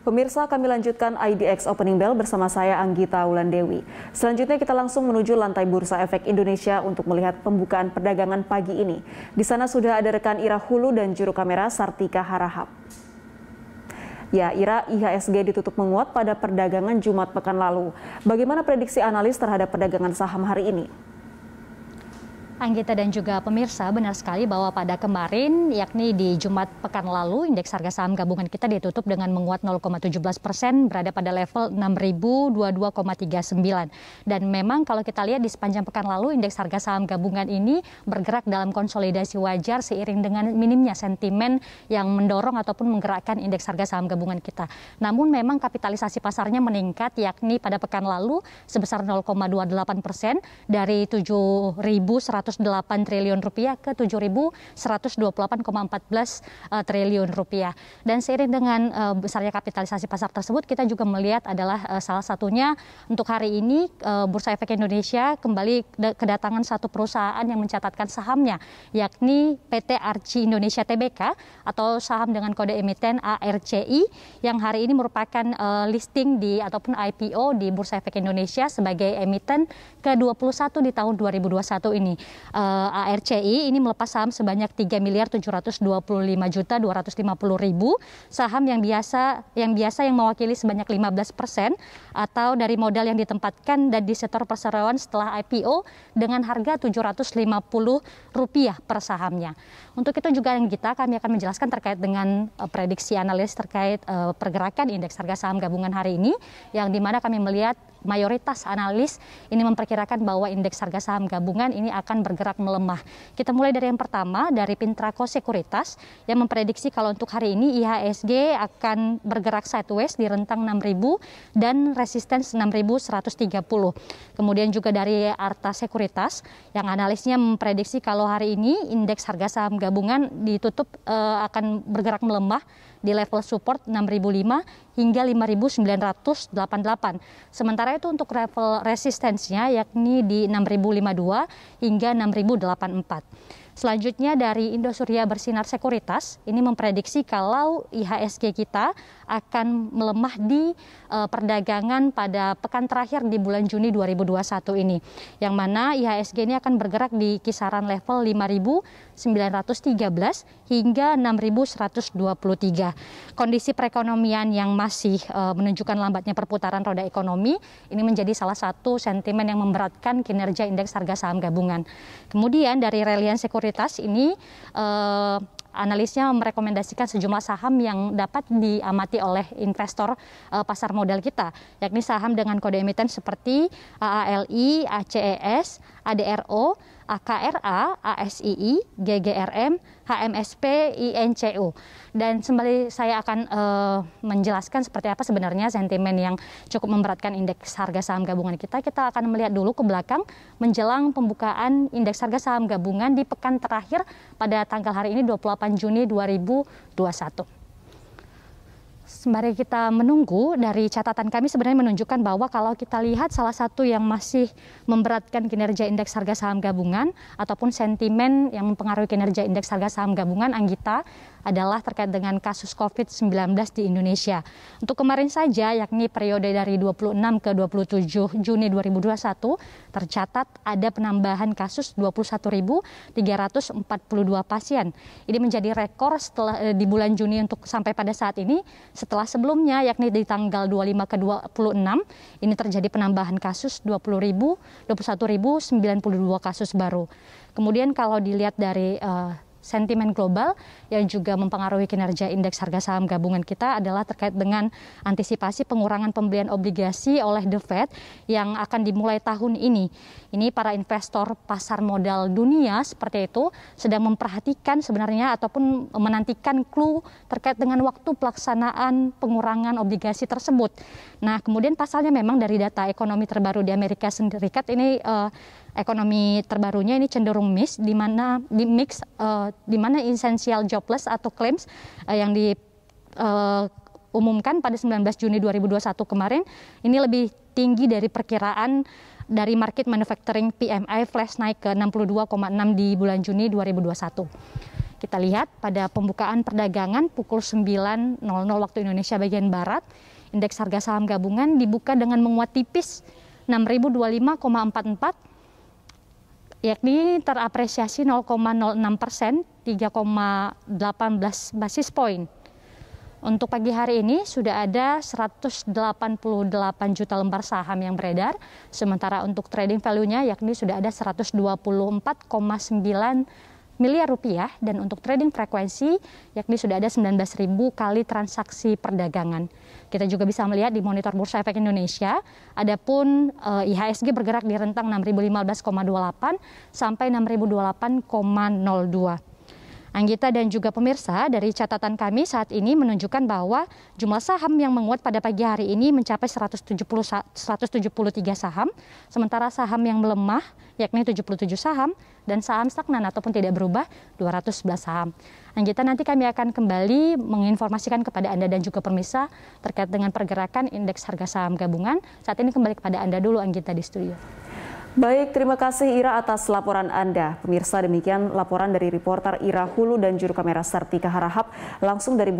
Pemirsa, kami lanjutkan IDX Opening Bell bersama saya Anggita Wulandewi. Selanjutnya kita langsung menuju lantai Bursa Efek Indonesia untuk melihat pembukaan perdagangan pagi ini. Di sana sudah ada rekan Ira Hulu dan juru kamera Sartika Harahap. Ya, Ira, IHSG ditutup menguat pada perdagangan Jumat pekan lalu. Bagaimana prediksi analis terhadap perdagangan saham hari ini? Anggita dan juga pemirsa, benar sekali bahwa pada kemarin, yakni di Jumat pekan lalu, indeks harga saham gabungan kita ditutup dengan menguat 0,17 persen, berada pada level 6.022,39. Dan memang kalau kita lihat di sepanjang pekan lalu, indeks harga saham gabungan ini bergerak dalam konsolidasi wajar seiring dengan minimnya sentimen yang mendorong ataupun menggerakkan indeks harga saham gabungan kita. Namun memang kapitalisasi pasarnya meningkat, yakni pada pekan lalu sebesar 0,28 persen dari 7.100 108 triliun rupiah ke 7.128,14 eh, triliun rupiah. Dan seiring dengan eh, besarnya kapitalisasi pasar tersebut, kita juga melihat adalah eh, salah satunya untuk hari ini Bursa Efek Indonesia kembali kedatangan satu perusahaan yang mencatatkan sahamnya, yakni PT Arci Indonesia Tbk atau saham dengan kode emiten ARCI yang hari ini merupakan listing di ataupun IPO di Bursa Efek Indonesia sebagai emiten ke-21 di tahun 2021 ini uh, eh, ARCI ini melepas saham sebanyak 3 miliar 725 juta 250 ribu saham yang biasa yang biasa yang mewakili sebanyak 15 persen atau dari modal yang ditempatkan dan di sektor perseroan setelah IPO dengan harga 750 rupiah per sahamnya. Untuk itu juga yang kita kami akan menjelaskan terkait dengan uh, prediksi analis terkait uh, pergerakan indeks harga saham gabungan hari ini yang dimana kami melihat mayoritas analis ini memperkirakan bahwa indeks harga saham gabungan ini akan bergerak melemah. Kita mulai dari yang pertama dari Pintrako Sekuritas yang memprediksi kalau untuk hari ini IHSG akan bergerak sideways di rentang 6.000 dan resisten 6.130. Kemudian juga dari Arta Sekuritas yang analisnya memprediksi kalau hari ini indeks harga saham gabungan ditutup uh, akan bergerak melemah di level support 6005 hingga 5988. Sementara itu untuk level resistensinya yakni di 6052 hingga 6084. Selanjutnya dari Indosuria Bersinar Sekuritas, ini memprediksi kalau IHSG kita akan melemah di uh, perdagangan pada pekan terakhir di bulan Juni 2021 ini. Yang mana IHSG ini akan bergerak di kisaran level 5.913 hingga 6.123. Kondisi perekonomian yang masih uh, menunjukkan lambatnya perputaran roda ekonomi ini menjadi salah satu sentimen yang memberatkan kinerja indeks harga saham gabungan. Kemudian dari Relian Sekuritas sekuritas ini uh, analisnya merekomendasikan sejumlah saham yang dapat diamati oleh investor uh, pasar modal kita, yakni saham dengan kode emiten seperti AALI, ACES, ADRO, AKRA, ASII, GGRM, HMSP, INCU. Dan sembari saya akan uh, menjelaskan seperti apa sebenarnya sentimen yang cukup memberatkan indeks harga saham gabungan kita, kita akan melihat dulu ke belakang menjelang pembukaan indeks harga saham gabungan di pekan terakhir pada tanggal hari ini 28 Juni 2021 sembari kita menunggu dari catatan kami sebenarnya menunjukkan bahwa kalau kita lihat salah satu yang masih memberatkan kinerja indeks harga saham gabungan ataupun sentimen yang mempengaruhi kinerja indeks harga saham gabungan Anggita adalah terkait dengan kasus COVID-19 di Indonesia. Untuk kemarin saja, yakni periode dari 26 ke 27 Juni 2021, tercatat ada penambahan kasus 21.342 pasien. Ini menjadi rekor setelah eh, di bulan Juni untuk sampai pada saat ini, setelah sebelumnya, yakni di tanggal 25 ke 26, ini terjadi penambahan kasus 20.000, 21.092 kasus baru. Kemudian kalau dilihat dari uh, sentimen global yang juga mempengaruhi kinerja indeks harga saham gabungan kita adalah terkait dengan antisipasi pengurangan pembelian obligasi oleh The Fed yang akan dimulai tahun ini. Ini para investor pasar modal dunia seperti itu sedang memperhatikan sebenarnya ataupun menantikan clue terkait dengan waktu pelaksanaan pengurangan obligasi tersebut. Nah, kemudian pasalnya memang dari data ekonomi terbaru di Amerika Serikat ini uh, ekonomi terbarunya ini cenderung miss di mana di mix uh, di mana essential jobless atau claims uh, yang di uh, umumkan pada 19 Juni 2021 kemarin ini lebih tinggi dari perkiraan dari market manufacturing PMI flash naik ke 62,6 di bulan Juni 2021. Kita lihat pada pembukaan perdagangan pukul 9.00 waktu Indonesia bagian barat, indeks harga saham gabungan dibuka dengan menguat tipis 6025,44 yakni terapresiasi 0,06 persen 3,18 basis poin. Untuk pagi hari ini sudah ada 188 juta lembar saham yang beredar, sementara untuk trading value-nya yakni sudah ada 124,9 miliar rupiah dan untuk trading frekuensi yakni sudah ada 19.000 kali transaksi perdagangan. Kita juga bisa melihat di monitor Bursa Efek Indonesia, adapun eh, IHSG bergerak di rentang 6015,28 sampai 6028,02. Anggita dan juga pemirsa, dari catatan kami saat ini menunjukkan bahwa jumlah saham yang menguat pada pagi hari ini mencapai 170, 173 saham, sementara saham yang melemah yakni 77 saham dan saham stagnan ataupun tidak berubah 211 saham. Anggita nanti kami akan kembali menginformasikan kepada Anda dan juga pemirsa terkait dengan pergerakan indeks harga saham gabungan. Saat ini kembali kepada Anda dulu Anggita di studio. Baik, terima kasih Ira atas laporan Anda. Pemirsa, demikian laporan dari reporter Ira Hulu dan juru kamera Sartika Harahap langsung dari